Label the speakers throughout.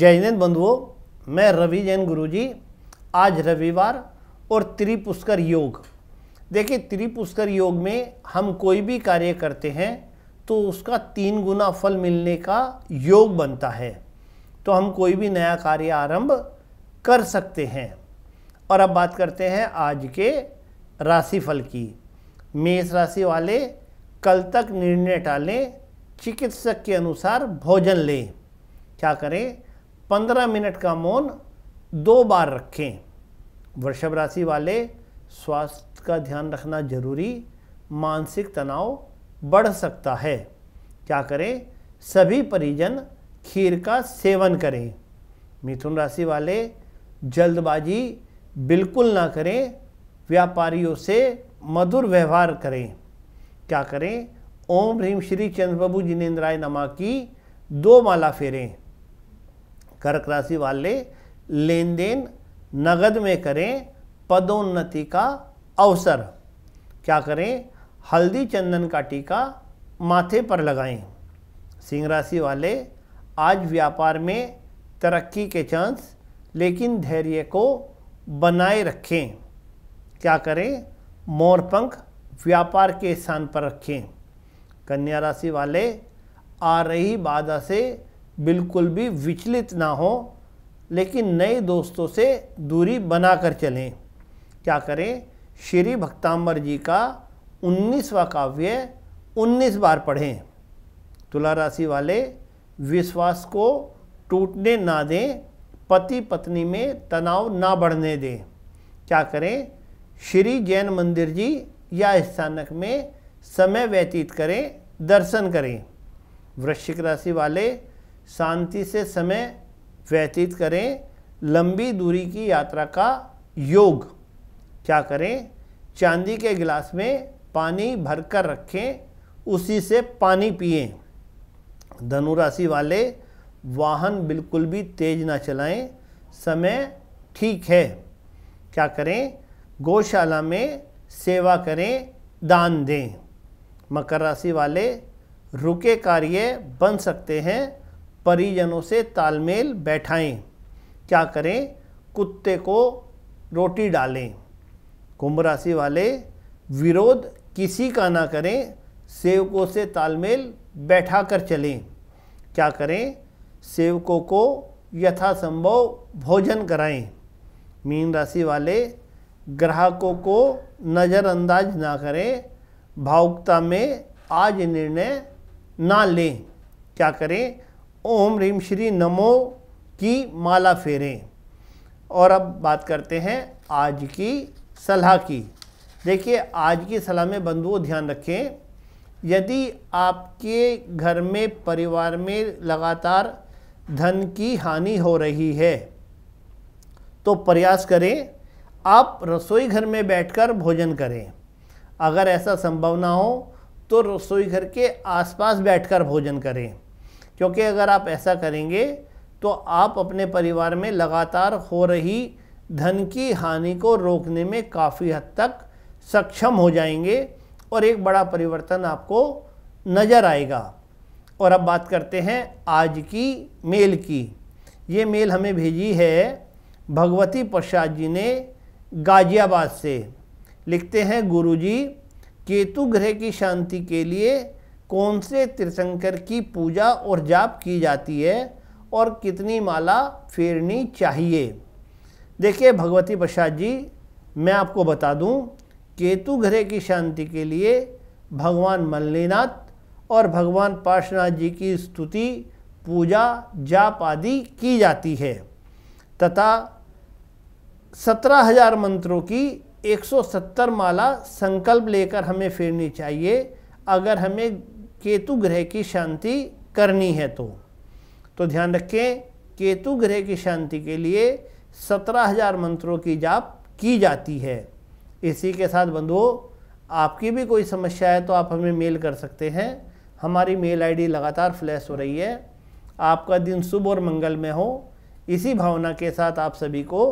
Speaker 1: जय हिंद बंधुओं मैं रवि जैन गुरुजी आज रविवार और त्रिपुष्कर योग देखिए त्रिपुष्कर योग में हम कोई भी कार्य करते हैं तो उसका तीन गुना फल मिलने का योग बनता है तो हम कोई भी नया कार्य आरंभ कर सकते हैं और अब बात करते हैं आज के राशिफल की मेष राशि वाले कल तक निर्णय टालें चिकित्सक के अनुसार भोजन लें क्या करें पंद्रह मिनट का मौन दो बार रखें वृषभ राशि वाले स्वास्थ्य का ध्यान रखना जरूरी मानसिक तनाव बढ़ सकता है क्या करें सभी परिजन खीर का सेवन करें मिथुन राशि वाले जल्दबाजी बिल्कुल ना करें व्यापारियों से मधुर व्यवहार करें क्या करें ओम ह्रीम श्री चंद्रप्रभु जिनेन्द्राय नमा की दो माला फेरें कर्क राशि वाले लेन देन नगद में करें पदोन्नति का अवसर क्या करें हल्दी चंदन का टीका माथे पर लगाएं सिंह राशि वाले आज व्यापार में तरक्की के चांस लेकिन धैर्य को बनाए रखें क्या करें मोरपंख व्यापार के स्थान पर रखें कन्या राशि वाले आ रही बाधा से बिल्कुल भी विचलित ना हो लेकिन नए दोस्तों से दूरी बना कर चलें क्या करें श्री भक्ताम्बर जी का उन्नीसवा काव्य उन्नीस बार पढ़ें तुला राशि वाले विश्वास को टूटने ना दें पति पत्नी में तनाव ना बढ़ने दें क्या करें श्री जैन मंदिर जी या स्थानक में समय व्यतीत करें दर्शन करें वृश्चिक राशि वाले शांति से समय व्यतीत करें लंबी दूरी की यात्रा का योग क्या करें चांदी के गिलास में पानी भर कर रखें उसी से पानी पिए धनुराशि वाले वाहन बिल्कुल भी तेज ना चलाएं समय ठीक है क्या करें गौशाला में सेवा करें दान दें मकर राशि वाले रुके कार्य बन सकते हैं परिजनों से तालमेल बैठाएं क्या करें कुत्ते को रोटी डालें कुंभ राशि वाले विरोध किसी का ना करें सेवकों से तालमेल बैठा कर चलें क्या करें सेवकों को यथासंभव भोजन कराएं मीन राशि वाले ग्राहकों को नज़रअंदाज ना करें भावुकता में आज निर्णय ना लें क्या करें ओम रीम श्री नमो की माला फेरें और अब बात करते हैं आज की सलाह की देखिए आज की सलाह में बंधुओं ध्यान रखें यदि आपके घर में परिवार में लगातार धन की हानि हो रही है तो प्रयास करें आप रसोई घर में बैठकर भोजन करें अगर ऐसा संभव ना हो तो रसोई घर के आसपास बैठकर भोजन करें क्योंकि अगर आप ऐसा करेंगे तो आप अपने परिवार में लगातार हो रही धन की हानि को रोकने में काफ़ी हद तक सक्षम हो जाएंगे और एक बड़ा परिवर्तन आपको नज़र आएगा और अब बात करते हैं आज की मेल की ये मेल हमें भेजी है भगवती प्रसाद जी ने गाजियाबाद से लिखते हैं गुरुजी केतु ग्रह की शांति के लिए कौन से तीर्थंकर की पूजा और जाप की जाती है और कितनी माला फेरनी चाहिए देखिए भगवती प्रसाद जी मैं आपको बता दूं केतु घरे की शांति के लिए भगवान मल्लीनाथ और भगवान पार्शनाथ जी की स्तुति पूजा जाप आदि की जाती है तथा सत्रह हजार मंत्रों की 170 माला संकल्प लेकर हमें फेरनी चाहिए अगर हमें केतु ग्रह की शांति करनी है तो तो ध्यान रखें केतु ग्रह की शांति के लिए सत्रह हजार मंत्रों की जाप की जाती है इसी के साथ बंधुओं आपकी भी कोई समस्या है तो आप हमें मेल कर सकते हैं हमारी मेल आईडी लगातार फ्लैश हो रही है आपका दिन शुभ और मंगल में हो इसी भावना के साथ आप सभी को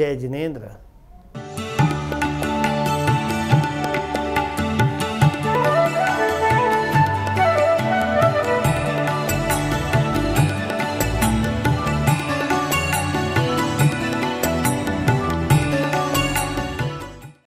Speaker 1: जय जिनेन्द्र